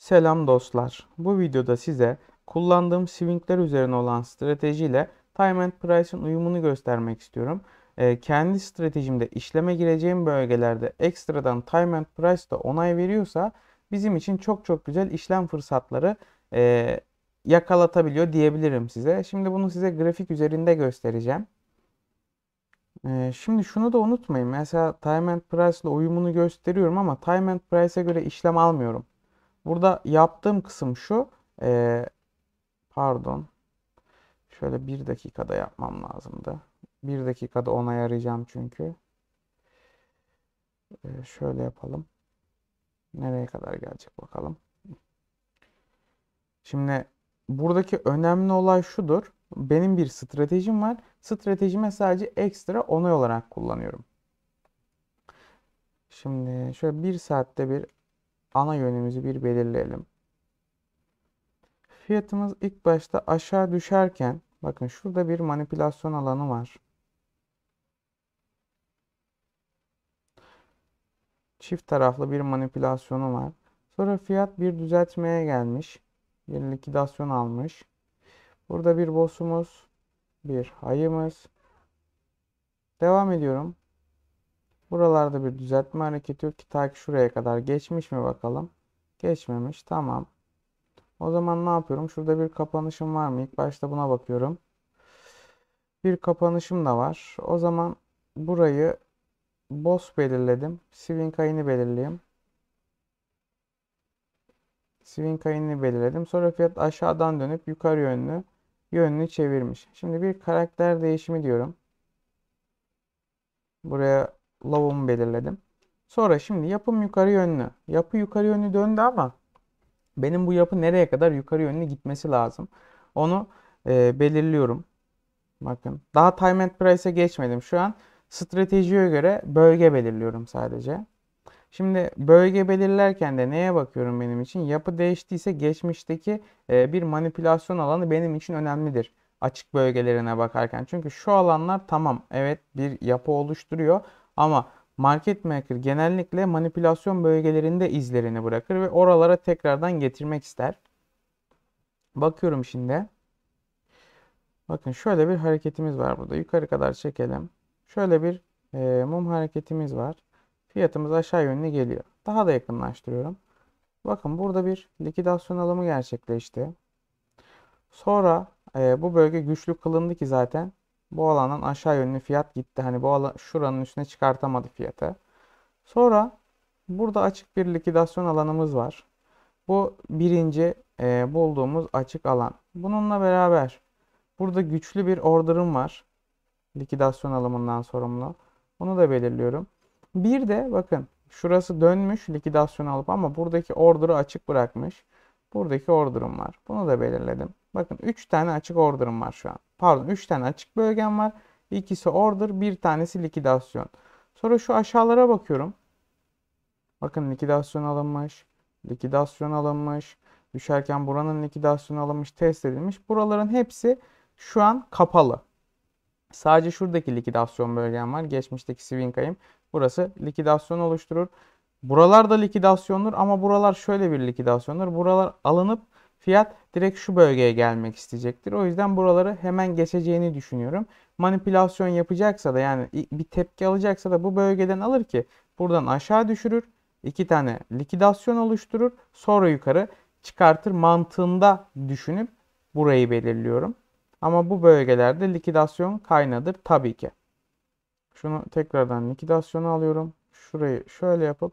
Selam dostlar. Bu videoda size kullandığım swingler üzerine olan stratejiyle time and price'ın uyumunu göstermek istiyorum. Ee, kendi stratejimde işleme gireceğim bölgelerde ekstradan time and price da onay veriyorsa bizim için çok çok güzel işlem fırsatları e, yakalatabiliyor diyebilirim size. Şimdi bunu size grafik üzerinde göstereceğim. Ee, şimdi şunu da unutmayın. Mesela time and price ile uyumunu gösteriyorum ama time and price'e göre işlem almıyorum. Burada yaptığım kısım şu. E, pardon. Şöyle bir dakikada yapmam lazımdı. Bir dakikada ona yarayacağım çünkü. E, şöyle yapalım. Nereye kadar gelecek bakalım. Şimdi buradaki önemli olay şudur. Benim bir stratejim var. Stratejime sadece ekstra onay olarak kullanıyorum. Şimdi şöyle bir saatte bir ana yönümüzü bir belirleyelim. Fiyatımız ilk başta aşağı düşerken bakın şurada bir manipülasyon alanı var. Çift taraflı bir manipülasyonu var. Sonra fiyat bir düzeltmeye gelmiş. Bir likidasyon almış. Burada bir boss'umuz, bir hayımız. Devam ediyorum. Buralarda bir düzeltme hareketi yok ki ta ki şuraya kadar geçmiş mi bakalım. Geçmemiş tamam. O zaman ne yapıyorum? Şurada bir kapanışım var mı? İlk başta buna bakıyorum. Bir kapanışım da var. O zaman burayı boss belirledim. Swing kayını belirleyeyim. Swing kayını belirledim. Sonra fiyat aşağıdan dönüp yukarı yönlü yönünü çevirmiş. Şimdi bir karakter değişimi diyorum. Buraya lavamı belirledim. Sonra şimdi yapım yukarı yönlü. Yapı yukarı yönlü döndü ama benim bu yapı nereye kadar yukarı yönlü gitmesi lazım. Onu e, belirliyorum. Bakın daha time and price'e geçmedim. Şu an stratejiye göre bölge belirliyorum sadece. Şimdi bölge belirlerken de neye bakıyorum benim için? Yapı değiştiyse geçmişteki e, bir manipülasyon alanı benim için önemlidir açık bölgelerine bakarken. Çünkü şu alanlar tamam evet bir yapı oluşturuyor ama market maker genellikle manipülasyon bölgelerinde izlerini bırakır ve oralara tekrardan getirmek ister. Bakıyorum şimdi. Bakın şöyle bir hareketimiz var burada. Yukarı kadar çekelim. Şöyle bir e, mum hareketimiz var. Fiyatımız aşağı yönlü geliyor. Daha da yakınlaştırıyorum. Bakın burada bir likidasyon alımı gerçekleşti. Sonra e, bu bölge güçlü kılındı ki zaten bu alandan aşağı yönlü fiyat gitti. Hani bu alan, şuranın üstüne çıkartamadı fiyatı. Sonra burada açık bir likidasyon alanımız var. Bu birinci e, bulduğumuz açık alan. Bununla beraber burada güçlü bir order'ım var. Likidasyon alımından sorumlu. Onu da belirliyorum. Bir de bakın şurası dönmüş likidasyon alıp ama buradaki order'ı açık bırakmış. Buradaki order'ım var. Bunu da belirledim. Bakın 3 tane açık order'ım var şu an pardon 3 tane açık bölgem var. İkisi order, bir tanesi likidasyon. Sonra şu aşağılara bakıyorum. Bakın likidasyon alınmış, likidasyon alınmış, düşerken buranın likidasyon alınmış, test edilmiş. Buraların hepsi şu an kapalı. Sadece şuradaki likidasyon bölgem var. Geçmişteki swing ayım. Burası likidasyon oluşturur. Buralar da likidasyondur ama buralar şöyle bir likidasyondur. Buralar alınıp Fiyat direkt şu bölgeye gelmek isteyecektir. O yüzden buraları hemen geçeceğini düşünüyorum. Manipülasyon yapacaksa da yani bir tepki alacaksa da bu bölgeden alır ki buradan aşağı düşürür. iki tane likidasyon oluşturur. Sonra yukarı çıkartır mantığında düşünüp burayı belirliyorum. Ama bu bölgelerde likidasyon kaynadır tabii ki. Şunu tekrardan likidasyonu alıyorum. Şurayı şöyle yapıp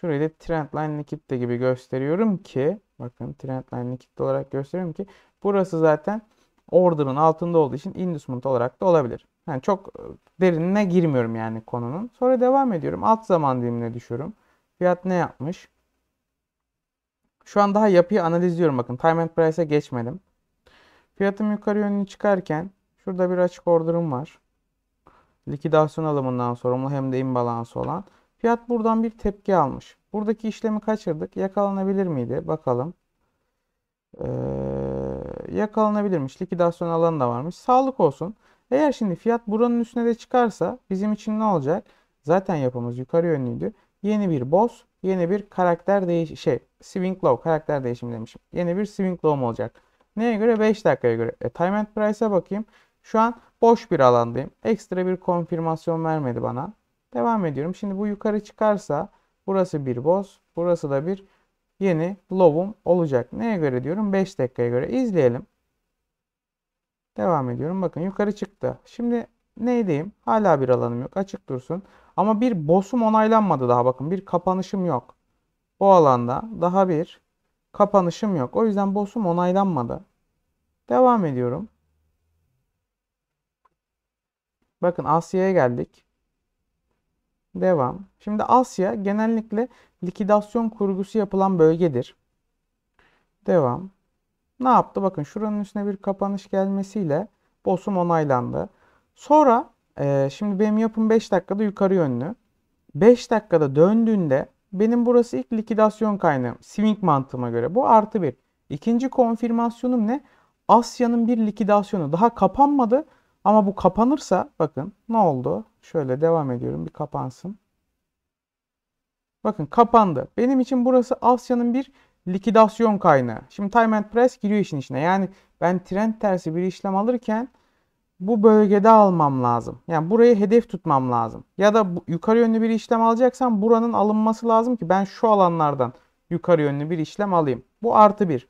Şurayı da trendline likitte gibi gösteriyorum ki bakın trendline likitte olarak gösteriyorum ki burası zaten order'ın altında olduğu için inducement olarak da olabilir. Yani çok e, derinine girmiyorum yani konunun. Sonra devam ediyorum. Alt zaman dilimine düşüyorum. Fiyat ne yapmış? Şu an daha yapıyı analizliyorum bakın. Time and price'e geçmedim. Fiyatım yukarı yönlü çıkarken şurada bir açık order'ım var likidasyon alımından sorumlu hem de imbalans olan. Fiyat buradan bir tepki almış. Buradaki işlemi kaçırdık. Yakalanabilir miydi? Bakalım. Ee, yakalanabilirmiş. Likidasyon alanı da varmış. Sağlık olsun. Eğer şimdi fiyat buranın üstüne de çıkarsa bizim için ne olacak? Zaten yapımız yukarı yönlüydü. Yeni bir boss, yeni bir karakter değiş şey, swing low karakter değişimi demişim. Yeni bir swing low olacak. Neye göre? 5 dakikaya göre. E, time and price'a bakayım. Şu an boş bir alandayım. Ekstra bir konfirmasyon vermedi bana. Devam ediyorum. Şimdi bu yukarı çıkarsa burası bir boz. Burası da bir yeni lowum olacak. Neye göre diyorum? 5 dakikaya göre. izleyelim. Devam ediyorum. Bakın yukarı çıktı. Şimdi neydeyim? Hala bir alanım yok. Açık dursun. Ama bir boss'um onaylanmadı daha. Bakın bir kapanışım yok. Bu alanda daha bir kapanışım yok. O yüzden boss'um onaylanmadı. Devam ediyorum. Bakın Asya'ya geldik. Devam. Şimdi Asya genellikle likidasyon kurgusu yapılan bölgedir. Devam. Ne yaptı? Bakın şuranın üstüne bir kapanış gelmesiyle BOS'um onaylandı. Sonra e, şimdi benim yapım 5 dakikada yukarı yönlü. 5 dakikada döndüğünde benim burası ilk likidasyon kaynağım. Swing mantığıma göre. Bu artı bir. İkinci konfirmasyonum ne? Asya'nın bir likidasyonu. Daha kapanmadı ama bu kapanırsa bakın ne oldu? Şöyle devam ediyorum. Bir kapansın. Bakın kapandı. Benim için burası Asya'nın bir likidasyon kaynağı. Şimdi time and Press giriyor işin içine. Yani ben trend tersi bir işlem alırken bu bölgede almam lazım. Yani burayı hedef tutmam lazım. Ya da bu, yukarı yönlü bir işlem alacaksan buranın alınması lazım ki ben şu alanlardan yukarı yönlü bir işlem alayım. Bu artı bir.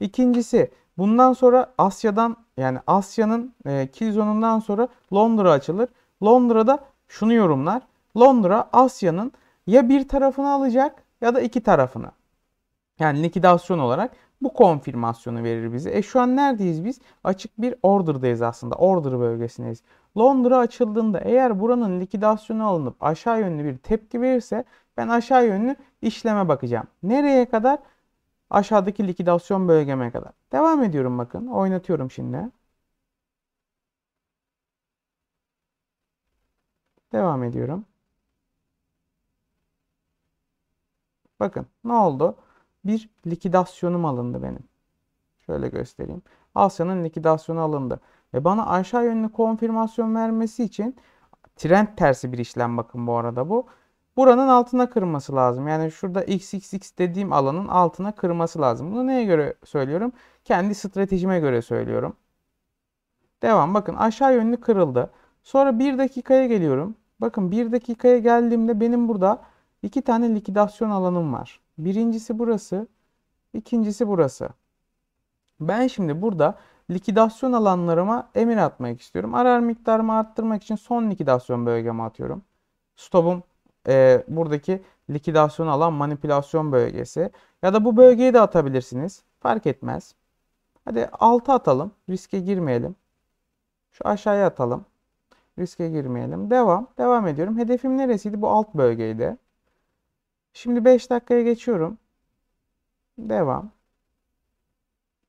İkincisi bundan sonra Asya'dan yani Asya'nın e, kilzonundan sonra Londra açılır. Londra'da şunu yorumlar. Londra Asya'nın ya bir tarafını alacak ya da iki tarafını. Yani likidasyon olarak bu konfirmasyonu verir bize. E şu an neredeyiz biz? Açık bir order'dayız aslında. Order bölgesindeyiz. Londra açıldığında eğer buranın likidasyonu alınıp aşağı yönlü bir tepki verirse ben aşağı yönlü işleme bakacağım. Nereye kadar? Aşağıdaki likidasyon bölgeme kadar. Devam ediyorum bakın. Oynatıyorum şimdi. Devam ediyorum. Bakın ne oldu? Bir likidasyonum alındı benim. Şöyle göstereyim. Asya'nın likidasyonu alındı. Ve bana aşağı yönlü konfirmasyon vermesi için trend tersi bir işlem bakın bu arada bu. Buranın altına kırması lazım. Yani şurada xxx dediğim alanın altına kırması lazım. Bunu neye göre söylüyorum? Kendi stratejime göre söylüyorum. Devam bakın aşağı yönlü kırıldı. Sonra 1 dakikaya geliyorum. Bakın 1 dakikaya geldiğimde benim burada 2 tane likidasyon alanım var. Birincisi burası, ikincisi burası. Ben şimdi burada likidasyon alanlarıma emir atmak istiyorum. Arar miktarımı arttırmak için son likidasyon bölgeme atıyorum. Stop'um e, buradaki likidasyon alan manipülasyon bölgesi. Ya da bu bölgeyi de atabilirsiniz. Fark etmez. Hadi 6 atalım. Riske girmeyelim. Şu aşağıya atalım. Riske girmeyelim. Devam. Devam ediyorum. Hedefim neresiydi? Bu alt bölgeydi. Şimdi 5 dakikaya geçiyorum. Devam.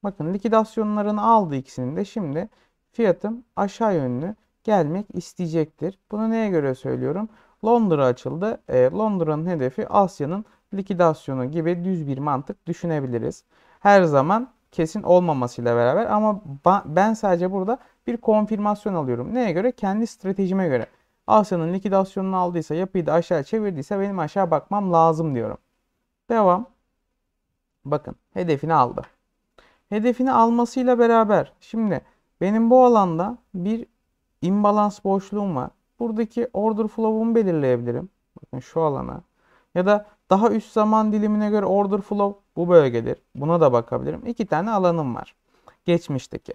Bakın likidasyonlarını aldı ikisinin de. Şimdi fiyatım aşağı yönlü gelmek isteyecektir. Bunu neye göre söylüyorum? Londra açıldı. E, Londra'nın hedefi Asya'nın likidasyonu gibi düz bir mantık düşünebiliriz. Her zaman kesin olmamasıyla beraber ama ben sadece burada bir konfirmasyon alıyorum. Neye göre? Kendi stratejime göre. Asya'nın likidasyonunu aldıysa, yapıyı da aşağı çevirdiyse benim aşağı bakmam lazım diyorum. Devam. Bakın hedefini aldı. Hedefini almasıyla beraber şimdi benim bu alanda bir imbalans boşluğum var. Buradaki order flow'umu belirleyebilirim. Bakın şu alana. Ya da daha üst zaman dilimine göre order flow bu bölgedir. Buna da bakabilirim. İki tane alanım var. Geçmişteki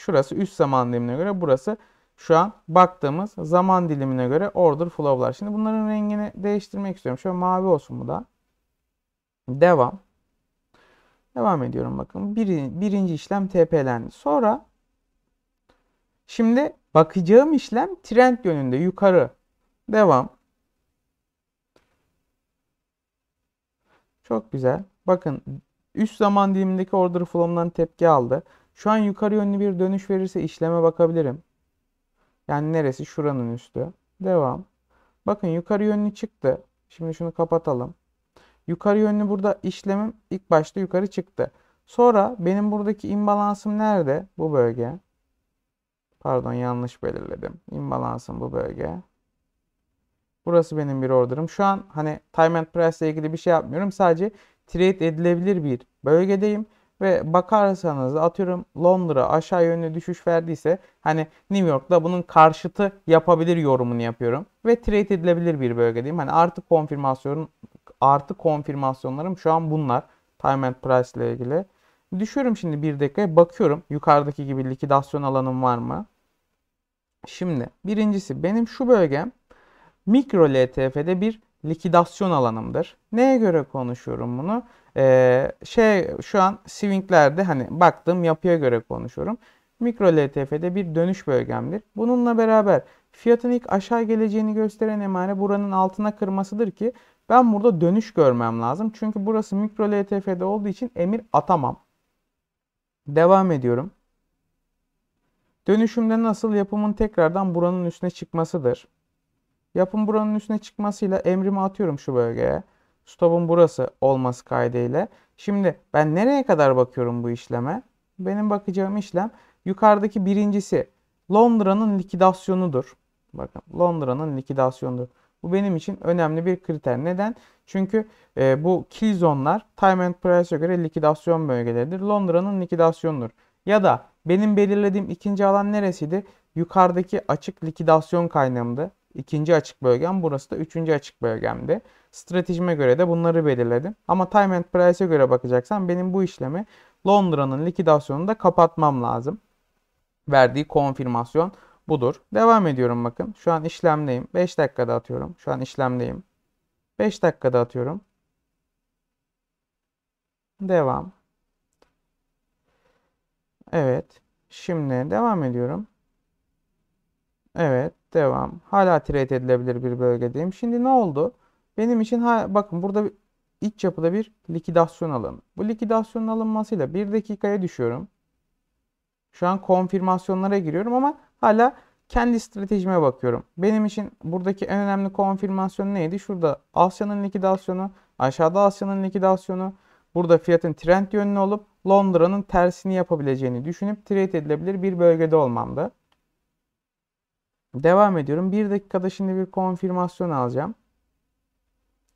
şurası üst zaman dilimine göre burası şu an baktığımız zaman dilimine göre order flow'lar. Şimdi bunların rengini değiştirmek istiyorum. Şöyle mavi olsun bu da. Devam. Devam ediyorum bakın. Bir, birinci işlem tp'lendi. Sonra şimdi bakacağım işlem trend yönünde yukarı. Devam. Çok güzel. Bakın üst zaman dilimindeki order flow'dan tepki aldı. Şu an yukarı yönlü bir dönüş verirse işleme bakabilirim. Yani neresi? Şuranın üstü. Devam. Bakın yukarı yönlü çıktı. Şimdi şunu kapatalım. Yukarı yönlü burada işlemim ilk başta yukarı çıktı. Sonra benim buradaki imbalansım nerede? Bu bölge. Pardon yanlış belirledim. İmbalansım bu bölge. Burası benim bir order'ım. Şu an hani time and price ile ilgili bir şey yapmıyorum. Sadece trade edilebilir bir bölgedeyim ve bakarsanız atıyorum Londra aşağı yönlü düşüş verdiyse hani New York'ta bunun karşıtı yapabilir yorumunu yapıyorum. Ve trade edilebilir bir bölge diyeyim. Hani artı konfirmasyon artı konfirmasyonlarım şu an bunlar. Time and price ile ilgili. Düşüyorum şimdi bir dakikaya bakıyorum yukarıdaki gibi likidasyon alanım var mı? Şimdi birincisi benim şu bölgem mikro LTF'de bir likidasyon alanımdır. Neye göre konuşuyorum bunu? Ee, şey şu an swinglerde hani baktığım yapıya göre konuşuyorum. Mikro LTF'de bir dönüş bölgemdir. Bununla beraber fiyatın ilk aşağı geleceğini gösteren emare buranın altına kırmasıdır ki ben burada dönüş görmem lazım. Çünkü burası mikro LTF'de olduğu için emir atamam. Devam ediyorum. Dönüşümde nasıl yapımın tekrardan buranın üstüne çıkmasıdır. Yapım buranın üstüne çıkmasıyla emrimi atıyorum şu bölgeye. Stop'un burası olması kaydıyla. Şimdi ben nereye kadar bakıyorum bu işleme? Benim bakacağım işlem yukarıdaki birincisi Londra'nın likidasyonudur. Bakın Londra'nın likidasyonudur. Bu benim için önemli bir kriter. Neden? Çünkü e, bu killzone'lar time and price'a göre likidasyon bölgeleridir. Londra'nın likidasyonudur. Ya da benim belirlediğim ikinci alan neresiydi? Yukarıdaki açık likidasyon kaynağımdı ikinci açık bölgem. Burası da üçüncü açık bölgemdi. Stratejime göre de bunları belirledim. Ama time and price'e göre bakacaksan benim bu işlemi Londra'nın likidasyonunu da kapatmam lazım. Verdiği konfirmasyon budur. Devam ediyorum bakın. Şu an işlemdeyim. 5 dakikada atıyorum. Şu an işlemdeyim. 5 dakikada atıyorum. Devam. Evet. Şimdi devam ediyorum. Evet. Devam. Hala trade edilebilir bir bölgedeyim. Şimdi ne oldu? Benim için ha, bakın burada iç yapıda bir likidasyon alın. Bu likidasyonun alınmasıyla 1 dakikaya düşüyorum. Şu an konfirmasyonlara giriyorum ama hala kendi stratejime bakıyorum. Benim için buradaki en önemli konfirmasyon neydi? Şurada Asya'nın likidasyonu, aşağıda Asya'nın likidasyonu. Burada fiyatın trend yönlü olup Londra'nın tersini yapabileceğini düşünüp trade edilebilir bir bölgede olmamdı. Devam ediyorum. 1 dakikada şimdi bir konfirmasyon alacağım.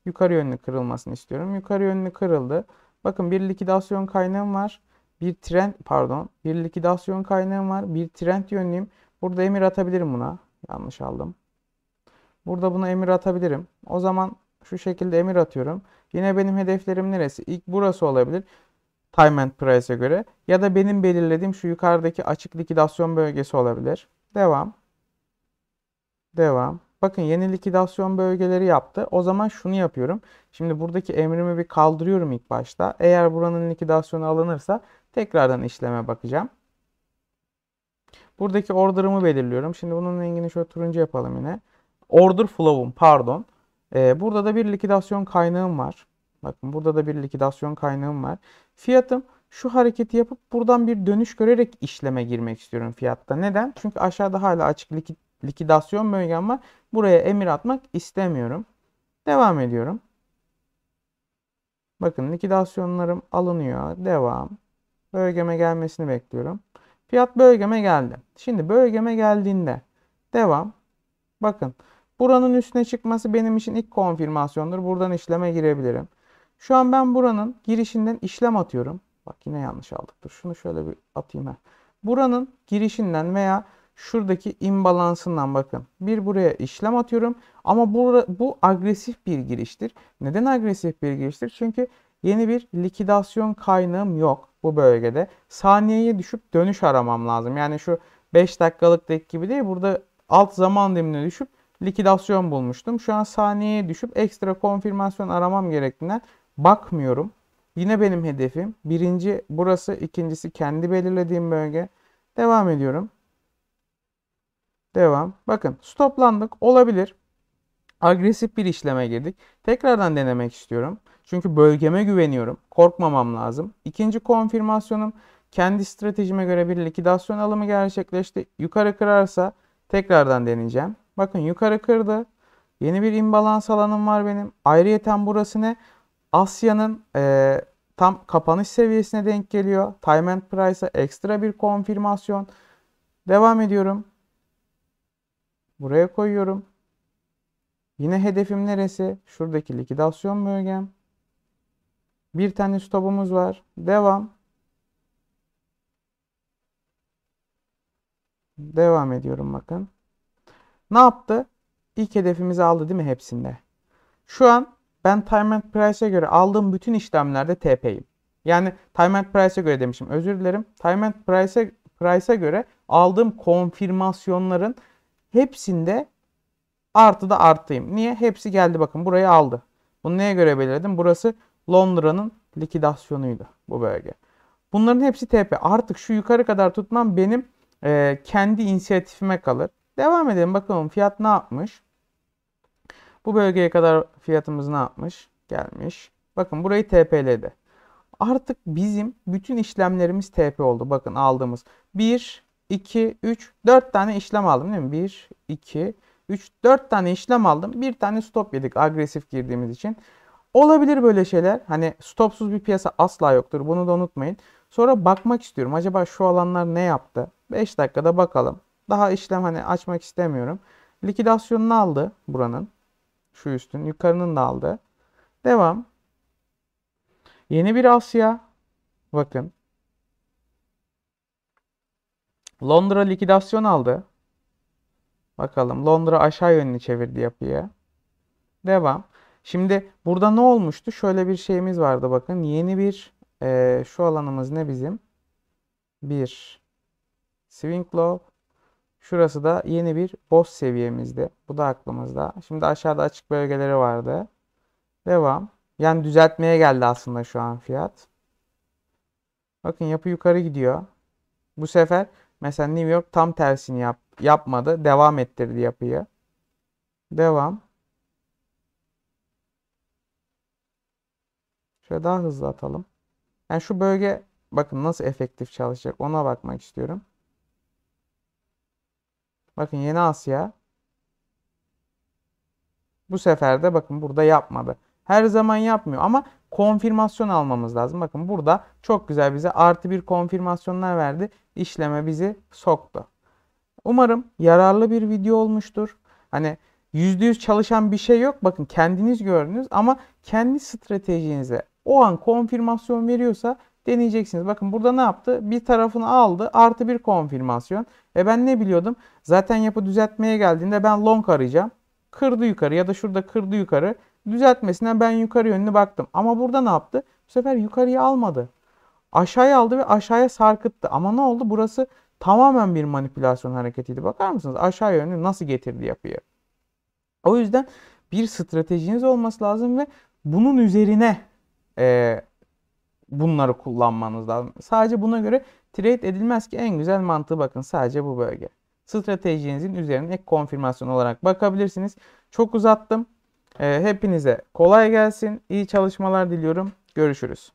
Yukarı yönlü kırılmasını istiyorum. Yukarı yönlü kırıldı. Bakın bir likidasyon kaynağım var. Bir trend pardon bir likidasyon kaynağım var. Bir trend yönlüyüm. Burada emir atabilirim buna. Yanlış aldım. Burada buna emir atabilirim. O zaman şu şekilde emir atıyorum. Yine benim hedeflerim neresi? İlk burası olabilir. Time and Price'e göre. Ya da benim belirlediğim şu yukarıdaki açık likidasyon bölgesi olabilir. Devam. Devam. Bakın yeni likidasyon bölgeleri yaptı. O zaman şunu yapıyorum. Şimdi buradaki emrimi bir kaldırıyorum ilk başta. Eğer buranın likidasyonu alınırsa tekrardan işleme bakacağım. Buradaki order'ımı belirliyorum. Şimdi bunun rengini şöyle turuncu yapalım yine. Order flow'um pardon. Ee, burada da bir likidasyon kaynağım var. Bakın burada da bir likidasyon kaynağım var. Fiyatım şu hareketi yapıp buradan bir dönüş görerek işleme girmek istiyorum fiyatta. Neden? Çünkü aşağıda hala açık likit likidasyon bölgem var. Buraya emir atmak istemiyorum. Devam ediyorum. Bakın likidasyonlarım alınıyor. Devam. Bölgeme gelmesini bekliyorum. Fiyat bölgeme geldi. Şimdi bölgeme geldiğinde devam. Bakın buranın üstüne çıkması benim için ilk konfirmasyondur. Buradan işleme girebilirim. Şu an ben buranın girişinden işlem atıyorum. Bak yine yanlış aldık. Dur şunu şöyle bir atayım. He. Buranın girişinden veya şuradaki imbalansından bakın. Bir buraya işlem atıyorum ama bu, bu agresif bir giriştir. Neden agresif bir giriştir? Çünkü yeni bir likidasyon kaynağım yok bu bölgede. Saniyeye düşüp dönüş aramam lazım. Yani şu 5 dakikalık dek gibi değil. Burada alt zaman dilimine düşüp likidasyon bulmuştum. Şu an saniyeye düşüp ekstra konfirmasyon aramam gerektiğinden bakmıyorum. Yine benim hedefim. Birinci burası, ikincisi kendi belirlediğim bölge. Devam ediyorum. Devam. Bakın stoplandık olabilir. Agresif bir işleme girdik. Tekrardan denemek istiyorum. Çünkü bölgeme güveniyorum. Korkmamam lazım. İkinci konfirmasyonum kendi stratejime göre bir likidasyon alımı gerçekleşti. Yukarı kırarsa tekrardan deneyeceğim. Bakın yukarı kırdı. Yeni bir imbalans alanım var benim. Ayrıyeten burası ne? Asya'nın e, tam kapanış seviyesine denk geliyor. Time and Price'a ekstra bir konfirmasyon. Devam ediyorum. Buraya koyuyorum. Yine hedefim neresi? Şuradaki likidasyon bölgem. Bir tane stopumuz var. Devam. Devam ediyorum bakın. Ne yaptı? İlk hedefimizi aldı değil mi hepsinde? Şu an ben time and price'e göre aldığım bütün işlemlerde TP'yim. Yani time and price'e göre demişim. Özür dilerim. Time and price'e price'a göre aldığım konfirmasyonların Hepsinde artı da artıyım. Niye? Hepsi geldi bakın burayı aldı. Bunu neye göre belirledim? Burası Londra'nın likidasyonuydu bu bölge. Bunların hepsi TP. Artık şu yukarı kadar tutmam benim e, kendi inisiyatifime kalır. Devam edelim bakalım fiyat ne yapmış? Bu bölgeye kadar fiyatımız ne yapmış? Gelmiş. Bakın burayı TP'ledi. Artık bizim bütün işlemlerimiz TP oldu. Bakın aldığımız 1, 2, 3, 4 tane işlem aldım değil mi? 1, 2, 3, 4 tane işlem aldım. Bir tane stop yedik agresif girdiğimiz için. Olabilir böyle şeyler. Hani stopsuz bir piyasa asla yoktur. Bunu da unutmayın. Sonra bakmak istiyorum. Acaba şu alanlar ne yaptı? 5 dakikada bakalım. Daha işlem hani açmak istemiyorum. Likidasyonunu aldı buranın. Şu üstün. Yukarının da aldı. Devam. Yeni bir Asya. Bakın Londra likidasyon aldı. Bakalım Londra aşağı yönünü çevirdi yapıya. Devam. Şimdi burada ne olmuştu? Şöyle bir şeyimiz vardı bakın. Yeni bir e, şu alanımız ne bizim? Bir swing low. Şurası da yeni bir boss seviyemizde. Bu da aklımızda. Şimdi aşağıda açık bölgeleri vardı. Devam. Yani düzeltmeye geldi aslında şu an fiyat. Bakın yapı yukarı gidiyor. Bu sefer Mesela New York tam tersini yap, yapmadı. Devam ettirdi yapıyı. Devam. Şöyle daha hızlı atalım. Yani şu bölge bakın nasıl efektif çalışacak ona bakmak istiyorum. Bakın Yeni Asya. Bu sefer de bakın burada yapmadı. Her zaman yapmıyor ama konfirmasyon almamız lazım. Bakın burada çok güzel bize artı bir konfirmasyonlar verdi. İşleme bizi soktu. Umarım yararlı bir video olmuştur. Hani %100 çalışan bir şey yok. Bakın kendiniz gördünüz ama kendi stratejinize o an konfirmasyon veriyorsa deneyeceksiniz. Bakın burada ne yaptı? Bir tarafını aldı. Artı bir konfirmasyon. E ben ne biliyordum? Zaten yapı düzeltmeye geldiğinde ben long arayacağım. Kırdı yukarı ya da şurada kırdı yukarı düzeltmesinden ben yukarı yönlü baktım. Ama burada ne yaptı? Bu sefer yukarıya almadı. Aşağıya aldı ve aşağıya sarkıttı. Ama ne oldu? Burası tamamen bir manipülasyon hareketiydi. Bakar mısınız? Aşağı yönlü nasıl getirdi yapıyı? O yüzden bir stratejiniz olması lazım ve bunun üzerine e, bunları kullanmanız lazım. Sadece buna göre trade edilmez ki en güzel mantığı bakın sadece bu bölge. Stratejinizin üzerine ek konfirmasyon olarak bakabilirsiniz. Çok uzattım. Ee, hepinize kolay gelsin. İyi çalışmalar diliyorum. Görüşürüz.